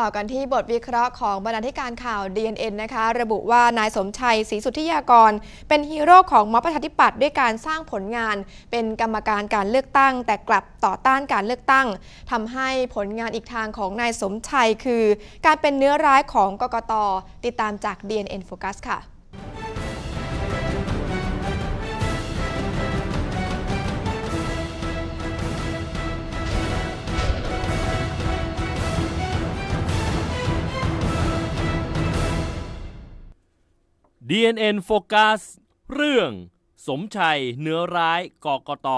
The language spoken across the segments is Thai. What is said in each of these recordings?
ต่อกันที่บทวิเคราะห์ของบรรณาธิการข่าว DNN นะคะระบุว่านายสมชัยศรีสุทธิยากร เป็นฮีโร่ของม็อบประชาธิปัตย์ด้วยการสร้างผลงาน เป็นกรรมการการเลือกตั้งแต่กลับต่อต้านการเลือกตั้ง ทำให้ผลงานอีกทางของนายสมชัยคือการเป็นเนื้อร้ายของกกตติดตามจาก DNN Focus ค่ะ DNN โฟกัสเรื่อง สมชัยเนื้อร้ายกกต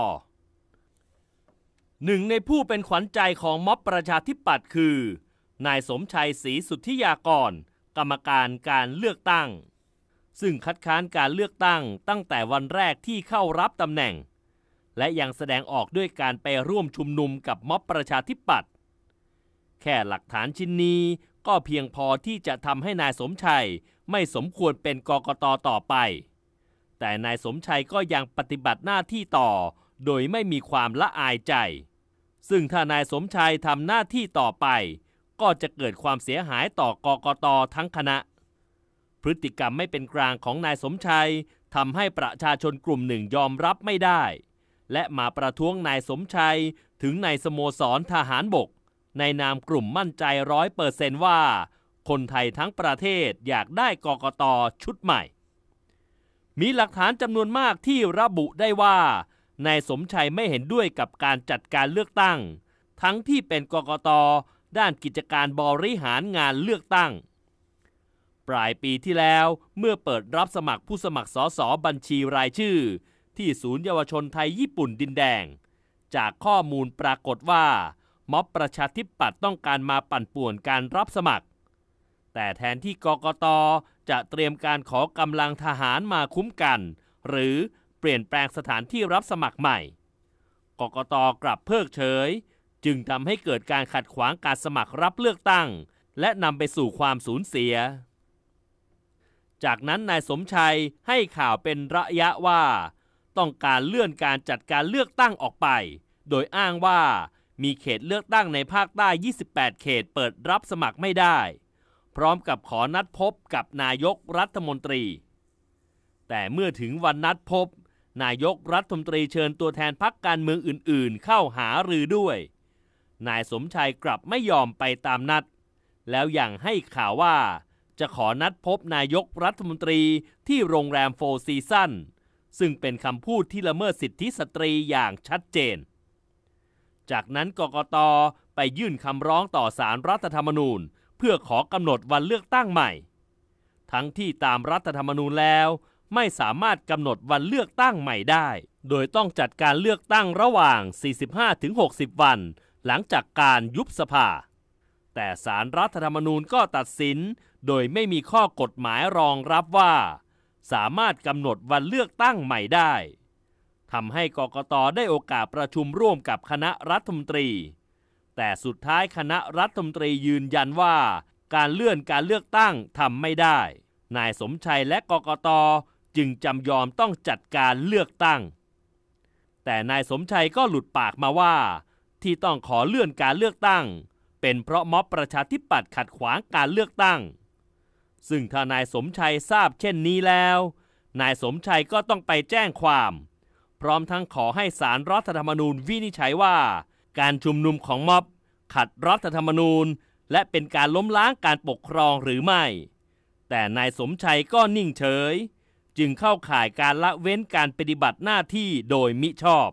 หนึ่งในผู้เป็นขวัญใจของม็อบประชาธิปัตย์คือ นายสมชัยศรีสุทธิยากร กรรมการการเลือกตั้ง ซึ่งคัดค้านการเลือกตั้งตั้งแต่วันแรกที่เข้ารับตำแหน่ง และยังแสดงออกด้วยการไปร่วมชุมนุมกับม็อบประชาธิปัตย์แค่หลักฐานชิ้นนี้ก็เพียงพอที่จะทำให้นายสมชัย ไม่สมควรเป็นกกตต่อไป แต่นายสมชัยก็ยังปฏิบัติหน้าที่ต่อ โดยไม่มีความละอายใจ ซึ่งถ้านายสมชัยทำหน้าที่ต่อไป ก็จะเกิดความเสียหายต่อกกตทั้งคณะ พฤติกรรมไม่เป็นกลางของนายสมชัยทำให้ประชาชนกลุ่มหนึ่งยอมรับไม่ได้ และมาประท้วงนายสมชัยถึงในสโมสรทหารบกในนามกลุ่มมั่นใจร้อยเปอร์เซนต์ว่า คนไทยทั้งประเทศอยากได้กกตชุดใหม่ มีหลักฐานจำนวนมากที่ระบุได้ว่านายสมชัยไม่เห็นด้วยกับการจัดการเลือกตั้ง ทั้งที่เป็นกกตด้านกิจการบริหารงานเลือกตั้ง ปลายปีที่แล้วเมื่อเปิดรับสมัครผู้สมัครสอสอบัญชีรายชื่อที่ศูนย์เยาวชนไทยญี่ปุ่นดินแดง จากข้อมูลปรากฏว่าม็อบประชาธิปัตย์ต้องการมาปั่นป่วนการรับสมัคร แต่แทนที่กกตจะเตรียมการขอกำลังทหารมาคุ้มกัน หรือเปลี่ยนแปลงสถานที่รับสมัครใหม่กกตกลับเพิกเฉย จึงทำให้เกิดการขัดขวางการสมัครรับเลือกตั้ง และนำไปสู่ความสูญเสีย จากนั้นนายสมชัยให้ข่าวเป็นระยะว่า ต้องการเลื่อนการจัดการเลือกตั้งออกไป โดยอ้างว่ามีเขตเลือกตั้งในภาคใต้ 28 เขตเปิดรับสมัครไม่ได้ พร้อมกับขอนัดพบกับนายกรัฐมนตรี แต่เมื่อถึงวันนัดพบ นายกรัฐมนตรีเชิญตัวแทนพักการเมืองอื่น ๆ เข้าหารือด้วย นายสมชัยกลับไม่ยอมไปตามนัด แล้วอย่างให้ข่าวว่า จะขอนัดพบนายกรัฐมนตรีที่โรงแรมโฟร์ซีซั่น ซึ่งเป็นคำพูดที่ละเมิดสิทธิสตรีอย่างชัดเจนจากนั้นกกตไปยื่นคำร้องต่อสารรัฐธรรมนูญ เพื่อขอกำหนดวันเลือกตั้งใหม่ ทั้งที่ตามรัฐธรรมนูญแล้ว ไม่สามารถกำหนดวันเลือกตั้งใหม่ได้ โดยต้องจัดการเลือกตั้งระหว่าง 45-60 วัน หลังจากการยุบสภา แต่สารรัฐธรรมนูญก็ตัดสิน โดยไม่มีข้อกฎหมายรองรับว่า สามารถกำหนดวันเลือกตั้งใหม่ได้ทำให้กกตได้โอกาสประชุมร่วมกับคณะรัฐมนตรี แต่สุดท้ายคณะรัฐมนตรียืนยันว่าการเลื่อนการเลือกตั้งทำไม่ได้ นายสมชัยและกกตจึงจำยอมต้องจัดการเลือกตั้ง แต่นายสมชัยก็หลุดปากมาว่า ที่ต้องขอเลื่อนการเลือกตั้ง เป็นเพราะม็อบประชาธิปัตย์ขัดขวางการเลือกตั้ง ซึ่งถ้านายสมชัยทราบเช่นนี้แล้ว นายสมชัยก็ต้องไปแจ้งความพร้อมทั้งขอให้สารรัฐธรรมนูญวินิจฉัยว่า การชุมนุมของม็อบขัดรัฐธรรมนูญ และเป็นการล้มล้างการปกครองหรือไม่ แต่นายสมชัยก็นิ่งเฉย จึงเข้าข่ายการละเว้นการปฏิบัติหน้าที่โดยมิชอบ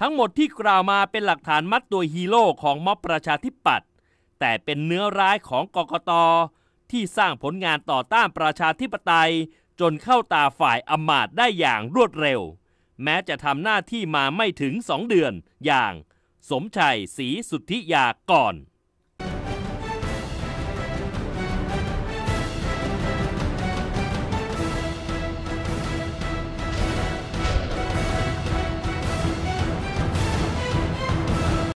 ทั้งหมดที่กล่าวมาเป็นหลักฐานมัดตัวฮีโร่ของม็อบประชาธิปัตย์แต่เป็นเนื้อร้ายของกกตที่สร้างผลงานต่อต้านประชาธิปไตย จนเข้าตาฝ่ายอำมาตย์ได้อย่างรวดเร็วแม้จะทำหน้าที่มาไม่ถึงสองเดือน อย่าง สมชัยศรีสุทธิยาก่อน